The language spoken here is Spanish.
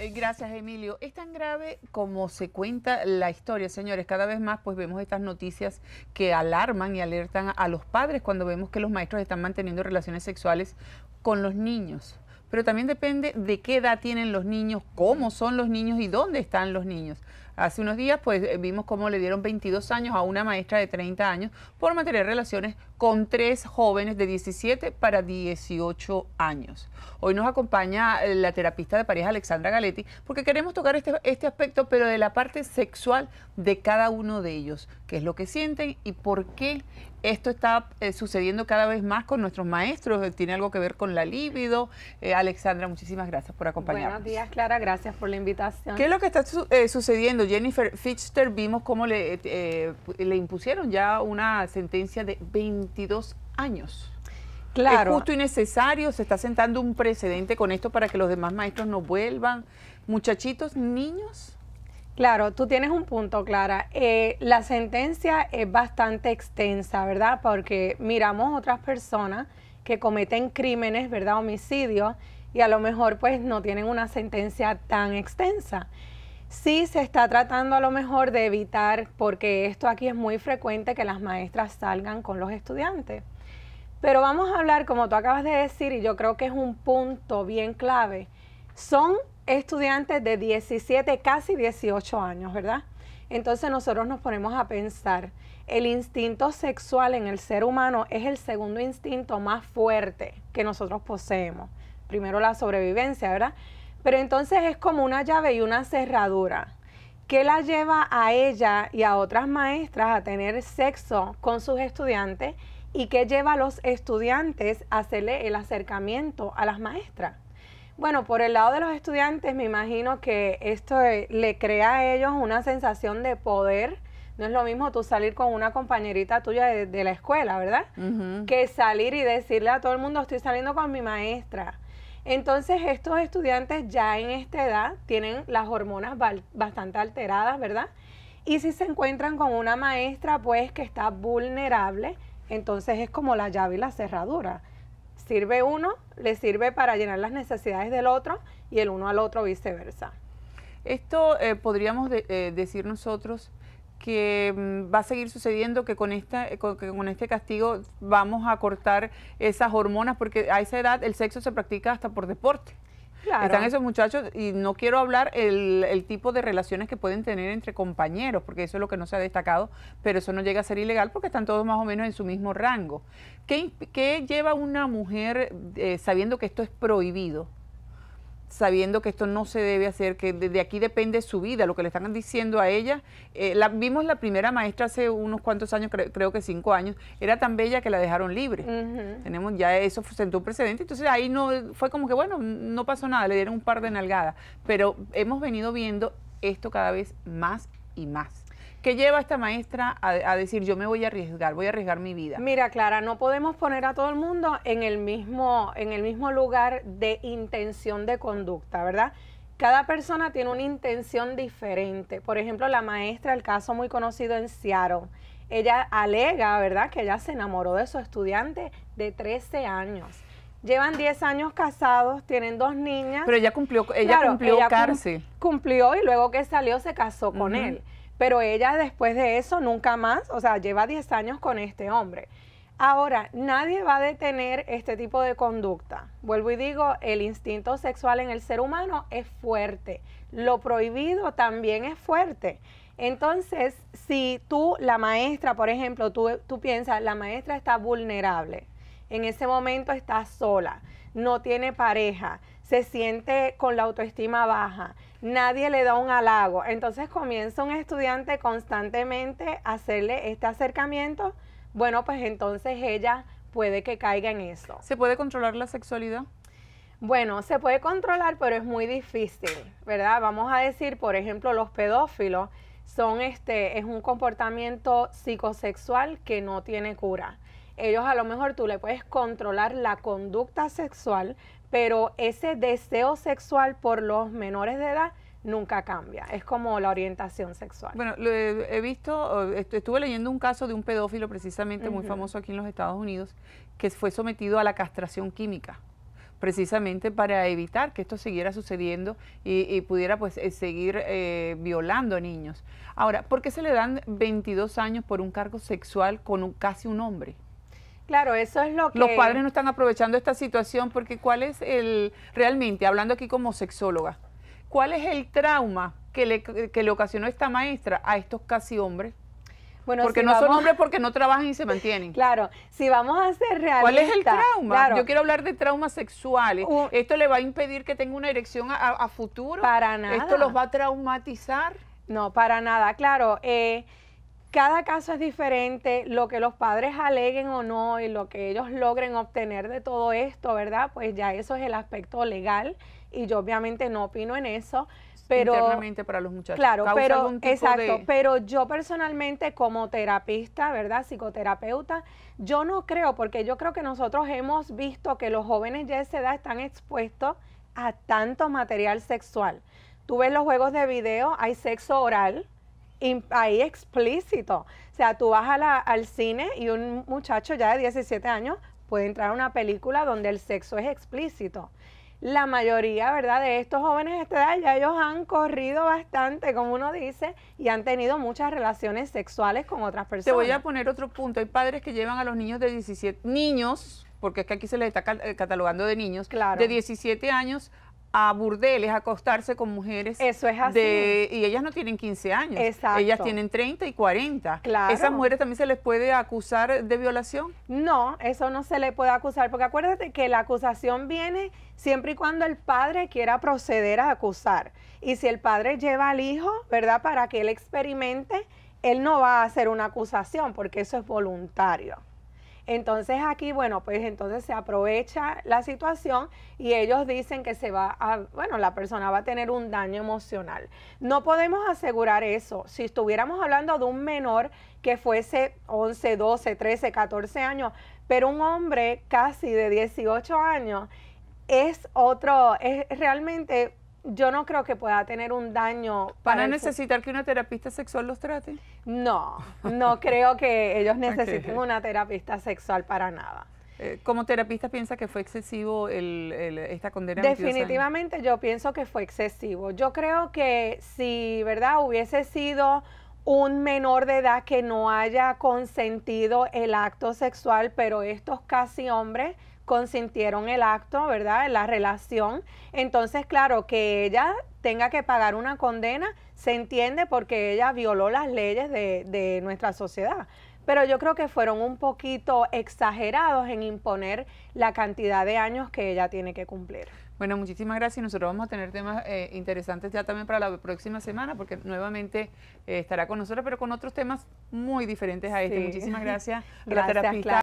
Eh, gracias, Emilio. Es tan grave como se cuenta la historia, señores. Cada vez más pues vemos estas noticias que alarman y alertan a los padres cuando vemos que los maestros están manteniendo relaciones sexuales con los niños pero también depende de qué edad tienen los niños, cómo son los niños y dónde están los niños. Hace unos días pues eh, vimos cómo le dieron 22 años a una maestra de 30 años por mantener relaciones con tres jóvenes de 17 para 18 años. Hoy nos acompaña eh, la terapista de pareja Alexandra Galetti porque queremos tocar este, este aspecto, pero de la parte sexual de cada uno de ellos, qué es lo que sienten y por qué esto está eh, sucediendo cada vez más con nuestros maestros, tiene algo que ver con la libido. Eh, Alexandra, muchísimas gracias por acompañarnos. Buenos días, Clara, gracias por la invitación. ¿Qué es lo que está sucediendo? Jennifer Fichter, vimos cómo le, le impusieron ya una sentencia de 20 22 años. Claro. Es justo y necesario, se está sentando un precedente con esto para que los demás maestros no vuelvan. Muchachitos, niños. Claro, tú tienes un punto, Clara. Eh, la sentencia es bastante extensa, ¿verdad? Porque miramos otras personas que cometen crímenes, ¿verdad? Homicidios, y a lo mejor pues no tienen una sentencia tan extensa. Sí, se está tratando a lo mejor de evitar, porque esto aquí es muy frecuente que las maestras salgan con los estudiantes. Pero vamos a hablar, como tú acabas de decir, y yo creo que es un punto bien clave, son estudiantes de 17, casi 18 años, ¿verdad? Entonces nosotros nos ponemos a pensar, el instinto sexual en el ser humano es el segundo instinto más fuerte que nosotros poseemos. Primero la sobrevivencia, ¿verdad? Pero entonces es como una llave y una cerradura. que la lleva a ella y a otras maestras a tener sexo con sus estudiantes? ¿Y qué lleva a los estudiantes a hacerle el acercamiento a las maestras? Bueno, por el lado de los estudiantes me imagino que esto eh, le crea a ellos una sensación de poder, no es lo mismo tú salir con una compañerita tuya de, la escuela, ¿verdad? Que salir y decirle a todo el mundo, estoy saliendo con mi maestra. Entonces estos estudiantes ya en esta edad tienen las hormonas bastante alteradas, ¿verdad? Y si se encuentran con una maestra pues que está vulnerable, entonces es como la llave y la cerradura. Sirve uno, le sirve para llenar las necesidades del otro y el uno al otro viceversa. Esto eh, podríamos eh, decir nosotros que mm, va a seguir sucediendo que con, esta, eh, con, este castigo vamos a cortar esas hormonas, porque a esa edad el sexo se practica hasta por deporte. Están esos muchachos y no quiero hablar el, tipo de relaciones que pueden tener entre compañeros, porque eso es lo que no se ha destacado, pero eso no llega a ser ilegal porque están todos más o menos en su mismo rango. ¿Qué, lleva una mujer eh, sabiendo que esto es prohibido? sabiendo que esto no se debe hacer, que desde aquí depende su vida, lo que le están diciendo a ella. Eh, la, vimos la primera maestra hace unos cuantos años, creo que cinco años, era tan bella que la dejaron libre. Tenemos ya eso sentó un precedente, entonces ahí no fue como que bueno, no pasó nada, le dieron un par de nalgadas, pero hemos venido viendo esto cada vez más y más. ¿Qué lleva esta maestra a, decir yo me voy a arriesgar, voy a arriesgar mi vida? Mira, Clara, no podemos poner a todo el mundo en el mismo, en el mismo lugar de intención de conducta, ¿verdad? Cada persona tiene una intención diferente. Por ejemplo, la maestra, el caso muy conocido en Seattle, ella alega, ¿verdad?, que ella se enamoró de su estudiante de 13 años. Llevan 10 años casados, tienen dos niñas. Pero ella cumplió, ella cumplió Cumplió y luego que salió se casó con él. Pero ella después de eso nunca más, o sea, lleva 10 años con este hombre. Ahora, nadie va a detener este tipo de conducta. Vuelvo y digo, el instinto sexual en el ser humano es fuerte. Lo prohibido también es fuerte. Entonces, si tú, la maestra, por ejemplo, tú, tú piensas, la maestra está vulnerable, en ese momento está sola, no tiene pareja, se siente con la autoestima baja, nadie le da un halago. Entonces comienza un estudiante constantemente a hacerle este acercamiento, bueno, pues entonces ella puede que caiga en eso. ¿Se puede controlar la sexualidad? Bueno, se puede controlar, pero es muy difícil, ¿verdad? Vamos a decir, por ejemplo, los pedófilos son este, es un comportamiento psicosexual que no tiene cura. Ellos a lo mejor tú le puedes controlar la conducta sexual, pero ese deseo sexual por los menores de edad nunca cambia, es como la orientación sexual. Bueno, he, visto, estuve leyendo un caso de un pedófilo precisamente muy famoso aquí en los Estados Unidos, que fue sometido a la castración química precisamente para evitar que esto siguiera sucediendo y, pudiera pues eh, seguir eh, violando a niños. Ahora, ¿por qué se le dan 22 años por un cargo sexual con casi un hombre? Claro, eso es lo que... Los padres no están aprovechando esta situación porque cuál es el, realmente, hablando aquí como sexóloga, ¿cuál es el trauma que le, ocasionó esta maestra a estos casi hombres? Bueno, porque no son hombres porque no trabajan y se mantienen. Claro, si vamos a ser realistas. ¿Cuál es el trauma? Yo quiero hablar de traumas sexuales. Uh. ¿Esto le va a impedir que tenga una erección a, futuro? Para nada. ¿Esto los va a traumatizar? No, para nada. Claro, eh, cada caso es diferente, lo que los padres aleguen o no y lo que ellos logren obtener de todo esto, ¿verdad? Pues ya eso es el aspecto legal y yo obviamente no opino en eso. Pero, internamente para los muchachos. Claro, pero exacto, pero yo personalmente como terapista, ¿verdad? Psicoterapeuta, yo no creo, porque yo creo que nosotros hemos visto que los jóvenes ya de esa edad están expuestos a tanto material sexual. Tú ves los juegos de video, hay sexo oral, ahí explícito. O sea, tú vas a la, al cine y un muchacho ya de 17 años puede entrar a una película donde el sexo es explícito. La mayoría, ¿verdad?, de estos jóvenes de esta edad ya ellos han corrido bastante, como uno dice, y han tenido muchas relaciones sexuales con otras personas. Te voy a poner otro punto. Hay padres que llevan a los niños de 17, niños, porque es que aquí se les está catalogando de niños, de 17 años a burdeles, a acostarse con mujeres. Eso es así. y ellas no tienen 15 años. Ellas tienen 30 y 40. Claro. ¿Esas mujeres también se les puede acusar de violación? No, eso no se le puede acusar, porque acuérdate que la acusación viene siempre y cuando el padre quiera proceder a acusar. Y si el padre lleva al hijo, ¿verdad? Para que él experimente, él no va a hacer una acusación, porque eso es voluntario. Entonces aquí, bueno, pues entonces se aprovecha la situación y ellos dicen que se va a, bueno, la persona va a tener un daño emocional. No podemos asegurar eso. Si estuviéramos hablando de un menor que fuese 11, 12, 13, 14 años, pero un hombre casi de 18 años es otro, es realmente yo no creo que pueda tener un daño. para necesitar que una terapista sexual los trate? No, no creo que ellos necesiten una terapista sexual para nada. Eh, como terapista piensa que fue excesivo el, esta condena. Definitivamente yo pienso que fue excesivo. Yo creo que si, ¿verdad? Hubiese sido un menor de edad que no haya consentido el acto sexual, pero estos casi hombres consintieron el acto, ¿verdad? La relación. Entonces, claro, que ella tenga que pagar una condena, se entiende porque ella violó las leyes de, de nuestra sociedad pero yo creo que fueron un poquito exagerados en imponer la cantidad de años que ella tiene que cumplir. Bueno, muchísimas gracias. Nosotros vamos a tener temas eh, interesantes ya también para la próxima semana, porque nuevamente eh, estará con nosotros, pero con otros temas muy diferentes a este. Muchísimas gracias, gracias